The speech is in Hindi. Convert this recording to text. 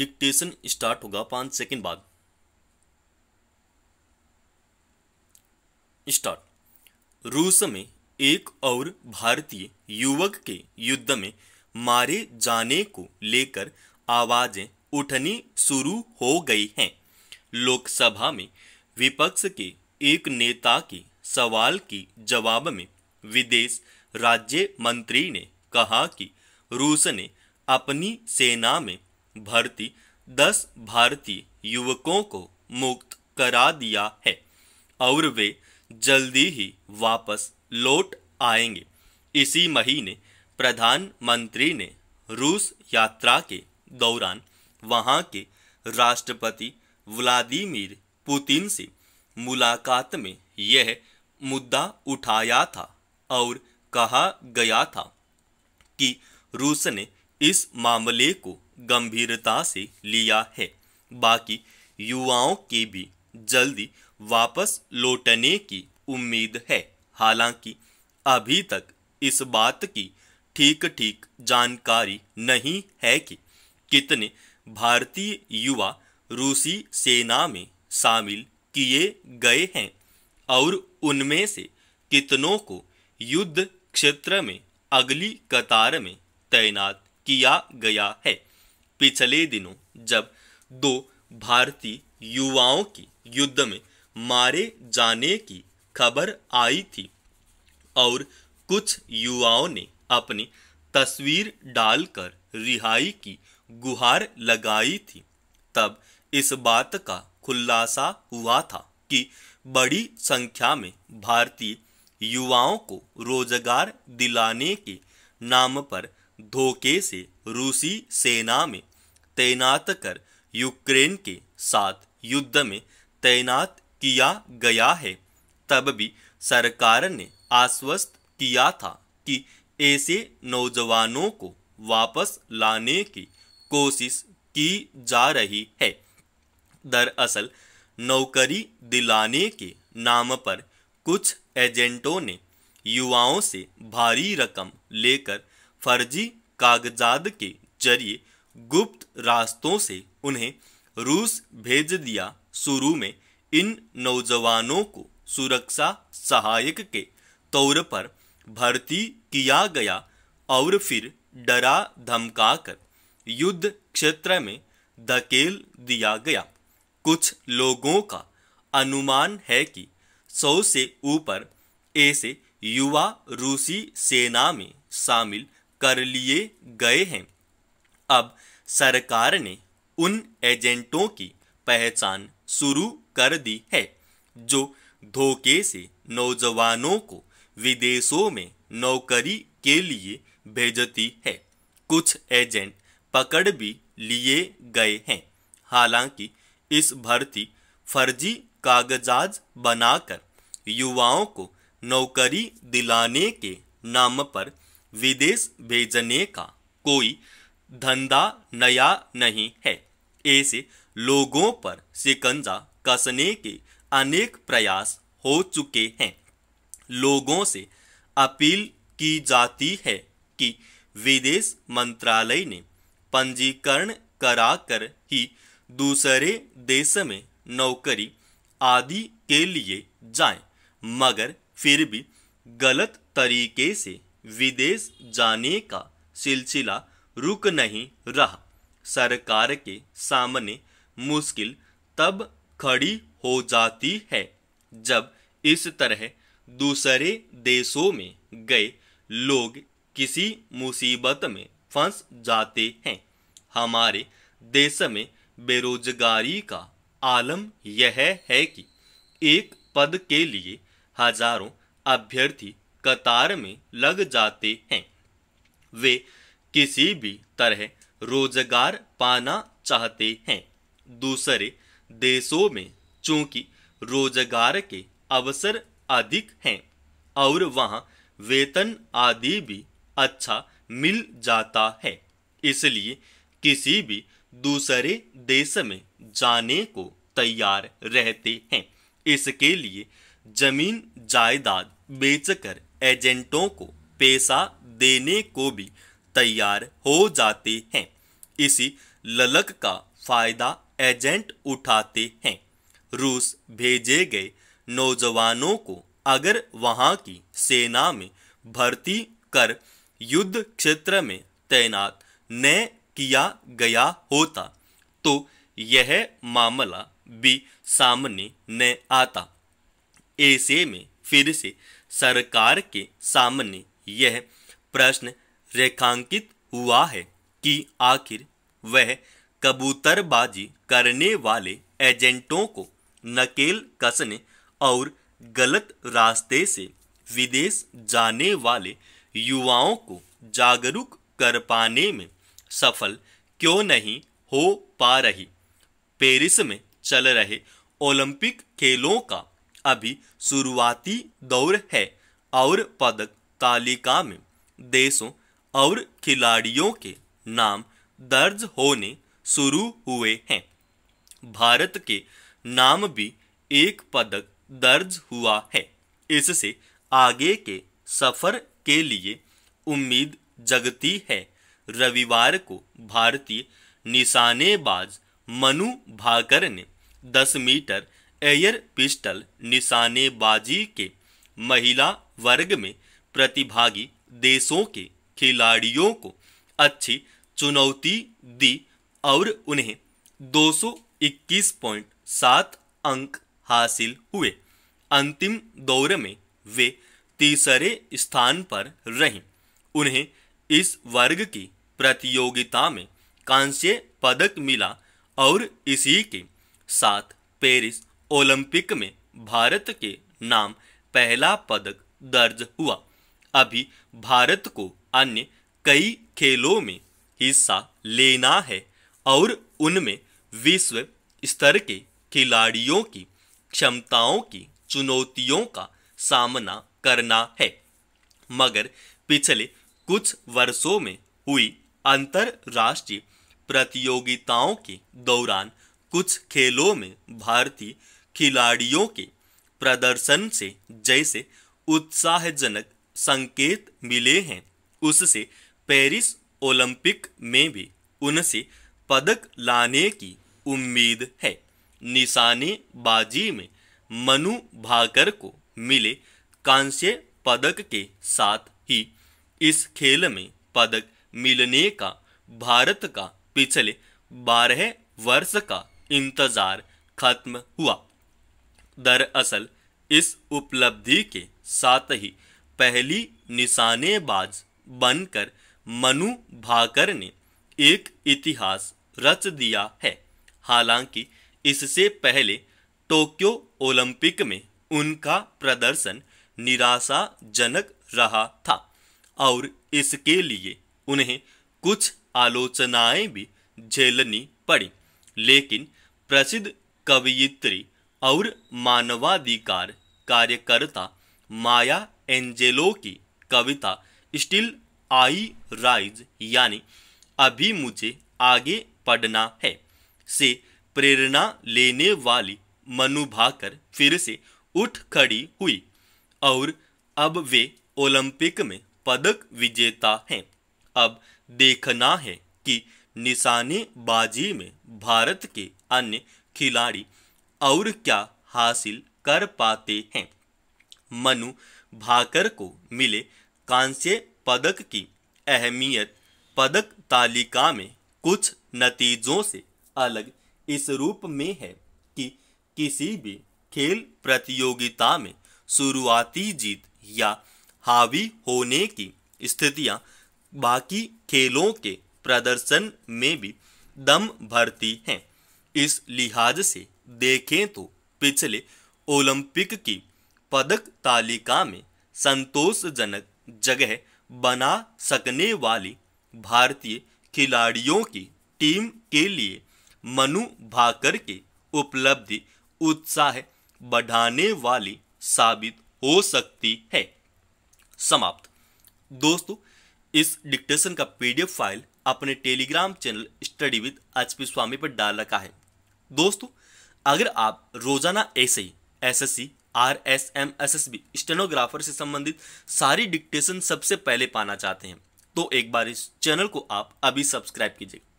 डिक्टेशन स्टार्ट होगा पांच सेकेंड बाद स्टार्ट रूस में एक और भारतीय युवक के युद्ध में मारे जाने को लेकर आवाजें उठनी शुरू हो गई हैं लोकसभा में विपक्ष के एक नेता के सवाल के जवाब में विदेश राज्य मंत्री ने कहा कि रूस ने अपनी सेना में भर्ती दस भारतीय युवकों को मुक्त करा दिया है और वे जल्दी ही वापस लौट आएंगे इसी महीने प्रधानमंत्री ने रूस यात्रा के दौरान वहां के राष्ट्रपति व्लादिमीर पुतिन से मुलाकात में यह मुद्दा उठाया था और कहा गया था कि रूस ने इस मामले को गंभीरता से लिया है बाकी युवाओं के भी जल्दी वापस लौटने की उम्मीद है हालांकि अभी तक इस बात की ठीक ठीक जानकारी नहीं है कि कितने भारतीय युवा रूसी सेना में शामिल किए गए हैं और उनमें से कितनों को युद्ध क्षेत्र में अगली कतार में तैनात किया गया है पिछले दिनों जब दो भारतीय युवाओं की युद्ध में मारे जाने की खबर आई थी और कुछ युवाओं ने अपनी तस्वीर डालकर रिहाई की गुहार लगाई थी तब इस बात का खुलासा हुआ था कि बड़ी संख्या में भारतीय युवाओं को रोजगार दिलाने के नाम पर धोखे से रूसी सेना में तैनात कर यूक्रेन के साथ युद्ध में तैनात किया गया है तब भी सरकार ने आश्वस्त किया था कि ऐसे नौजवानों को वापस लाने की कोशिश की जा रही है दरअसल नौकरी दिलाने के नाम पर कुछ एजेंटों ने युवाओं से भारी रकम लेकर फर्जी कागजात के जरिए गुप्त रास्तों से उन्हें रूस भेज दिया शुरू में इन नौजवानों को सुरक्षा सहायक के तौर पर भर्ती किया गया और फिर डरा धमकाकर युद्ध क्षेत्र में धकेल दिया गया कुछ लोगों का अनुमान है कि सौ से ऊपर ऐसे युवा रूसी सेना में शामिल कर लिए गए हैं अब सरकार ने उन एजेंटों की पहचान शुरू कर दी है जो धोखे से नौजवानों को विदेशों में नौकरी के लिए भेजती है कुछ एजेंट पकड़ भी लिए गए हैं हालांकि इस भर्ती फर्जी कागजात बनाकर युवाओं को नौकरी दिलाने के नाम पर विदेश भेजने का कोई धंधा नया नहीं है ऐसे लोगों पर शिकंजा कसने के अनेक प्रयास हो चुके हैं लोगों से अपील की जाती है कि विदेश मंत्रालय ने पंजीकरण कराकर ही दूसरे देश में नौकरी आदि के लिए जाएं, मगर फिर भी गलत तरीके से विदेश जाने का सिलसिला रुक नहीं रहा सरकार के सामने मुश्किल तब खड़ी हो जाती है जब इस तरह दूसरे देशों में गए लोग किसी मुसीबत में फंस जाते हैं हमारे देश में बेरोजगारी का आलम यह है कि एक पद के लिए हजारों अभ्यर्थी कतार में लग जाते हैं वे किसी भी तरह रोजगार पाना चाहते हैं दूसरे देशों में चूंकि रोजगार के अवसर अधिक हैं और वहाँ वेतन आदि भी अच्छा मिल जाता है इसलिए किसी भी दूसरे देश में जाने को तैयार रहते हैं इसके लिए जमीन जायदाद बेचकर एजेंटों को पैसा देने को भी तैयार हो जाते हैं इसी ललक का फायदा एजेंट उठाते हैं रूस भेजे गए नौजवानों को अगर वहां की सेना में भर्ती कर युद्ध क्षेत्र में तैनात न किया गया होता तो यह मामला भी सामने न आता ऐसे में फिर से सरकार के सामने यह प्रश्न रेखांकित हुआ है कि आखिर वह कबूतरबाजी करने वाले एजेंटों को नकेल कसने और गलत रास्ते से विदेश जाने वाले युवाओं को जागरूक कर पाने में सफल क्यों नहीं हो पा रही पेरिस में चल रहे ओलंपिक खेलों का अभी शुरुआती दौर है और पदक तालिका में देशों और खिलाड़ियों के नाम दर्ज होने शुरू हुए हैं भारत के नाम भी एक पदक दर्ज हुआ है इससे आगे के सफर के लिए उम्मीद जगती है रविवार को भारतीय निशानेबाज मनु भाकर ने 10 मीटर एयर पिस्टल निशानेबाजी के महिला वर्ग में प्रतिभागी देशों के खिलाड़ियों को अच्छी चुनौती दी और उन्हें 221.7 अंक हासिल हुए अंतिम दौर में वे तीसरे स्थान पर रहीं उन्हें इस वर्ग की प्रतियोगिता में कांस्य पदक मिला और इसी के साथ पेरिस ओलंपिक में भारत के नाम पहला पदक दर्ज हुआ अभी भारत को अन्य कई खेलों में हिस्सा लेना है और उनमें विश्व स्तर के खिलाड़ियों की क्षमताओं की चुनौतियों का सामना करना है मगर पिछले कुछ वर्षों में हुई अंतर्राष्ट्रीय प्रतियोगिताओं के दौरान कुछ खेलों में भारतीय खिलाड़ियों के प्रदर्शन से जैसे उत्साहजनक संकेत मिले हैं उससे पेरिस ओलंपिक में भी उनसे पदक लाने की उम्मीद है निशानेबाजी में मनु भाकर को मिले कांस्य पदक के साथ ही इस खेल में पदक मिलने का भारत का पिछले बारह वर्ष का इंतजार खत्म हुआ दरअसल इस उपलब्धि के साथ ही पहली निशानेबाज बनकर मनु भाकर ने एक इतिहास रच दिया है हालांकि इससे पहले टोक्यो ओलंपिक में उनका प्रदर्शन निराशाजनक रहा था और इसके लिए उन्हें कुछ आलोचनाएं भी झेलनी पड़ी लेकिन प्रसिद्ध कवयित्री और मानवाधिकार कार्यकर्ता माया एंजेलो की कविता स्टिल आई राइज यानी अभी मुझे आगे पढ़ना है से प्रेरणा लेने वाली मनुभाकर फिर से उठ खड़ी हुई और अब वे ओलंपिक में पदक विजेता हैं अब देखना है कि निशानेबाजी में भारत के अन्य खिलाड़ी और क्या हासिल कर पाते हैं मनु भाकर को मिले कांस्य पदक की अहमियत पदक तालिका में कुछ नतीजों से अलग इस रूप में है कि किसी भी खेल प्रतियोगिता में शुरुआती जीत या हावी होने की स्थितियां बाकी खेलों के प्रदर्शन में भी दम भरती हैं इस लिहाज से देखें तो पिछले ओलंपिक की पदक तालिका में संतोषजनक जगह बना सकने वाली भारतीय खिलाड़ियों की टीम के लिए मनु भाकर की उपलब्धि उत्साह बढ़ाने वाली साबित हो सकती है समाप्त दोस्तों इस डिक्टेशन का पीडीएफ फाइल अपने Telegram channel study with HP Swami पर डाल रखा है दोस्तों अगर आप रोजाना ऐसे ही SSC R S M S S B stenographer से संबंधित सारी डिक्टेशन सबसे पहले पाना चाहते हैं तो एक बार इस चैनल को आप अभी सब्सक्राइब कीजिएगा